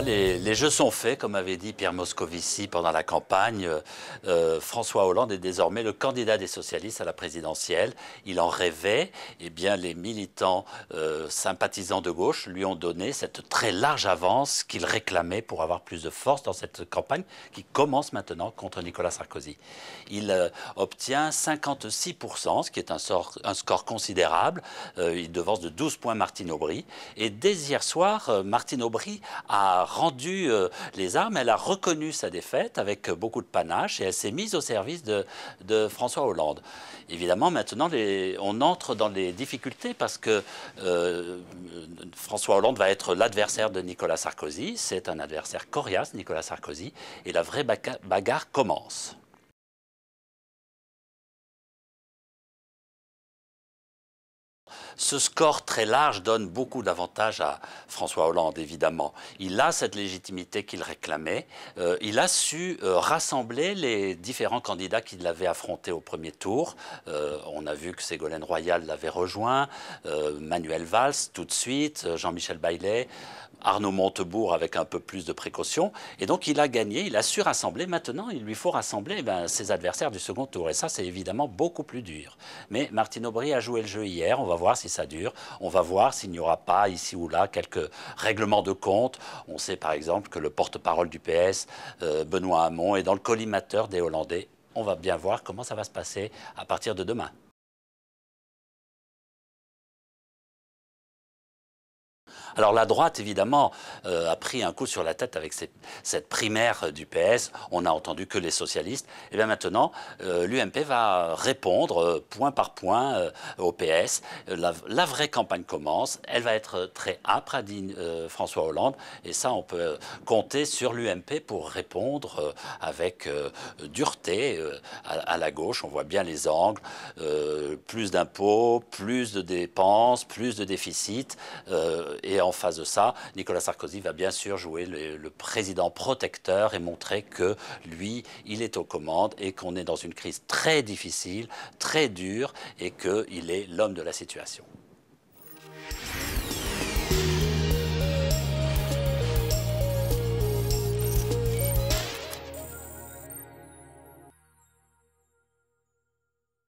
Ah, les, jeux sont faits, comme avait dit Pierre Moscovici pendant la campagne. Euh, François Hollande est désormais le candidat des socialistes à la présidentielle. Il en rêvait. Eh bien, les militants euh, sympathisants de gauche lui ont donné cette très large avance qu'il réclamait pour avoir plus de force dans cette campagne qui commence maintenant contre Nicolas Sarkozy. Il euh, obtient 56%, ce qui est un, un score considérable. il devance de 12 points Martine Aubry. Et dès hier soir, Martine Aubry a rendu euh, les armes, elle a reconnu sa défaite avec beaucoup de panache et elle s'est mise au service de, François Hollande. Évidemment, maintenant, on entre dans les difficultés parce que euh, François Hollande va être l'adversaire de Nicolas Sarkozy. C'est un adversaire coriace, Nicolas Sarkozy, et la vraie bagarre commence. Ce score très large donne beaucoup d'avantages à François Hollande, évidemment. Il a cette légitimité qu'il réclamait. Euh, il a su euh, rassembler les différents candidats qui l'avaient affronté au premier tour. Euh, on a vu que Ségolène Royal l'avait rejoint, Manuel Valls tout de suite, Jean-Michel Baillet, Arnaud Montebourg avec un peu plus de précaution. Et donc il a gagné, il a su rassembler. Maintenant, il lui faut rassembler eh ben, ses adversaires du second tour. Et ça, c'est évidemment beaucoup plus dur. Mais Martine Aubry a joué le jeu hier. On va voir si ça dure. On va voir s'il n'y aura pas ici ou là quelques règlements de compte. On sait par exemple que le porte-parole du PS, euh, Benoît Hamon, est dans le collimateur des Hollandais. On va bien voir comment ça va se passer à partir de demain. Alors la droite, évidemment, euh, a pris un coup sur la tête avec cette primaire du PS. On n'a entendu que les socialistes. Et eh bien maintenant, euh, l'UMP va répondre euh, point par point au PS. La, vraie campagne commence. Elle va être très âpre, a dit François Hollande. Et ça, on peut compter sur l'UMP pour répondre avec dureté à, la gauche. On voit bien les angles. plus d'impôts, plus de dépenses, plus de déficits. Et en face de ça, Nicolas Sarkozy va bien sûr jouer le, président protecteur et montrer que lui, il est aux commandes et qu'on est dans une crise très difficile, très dure, et qu'il est l'homme de la situation.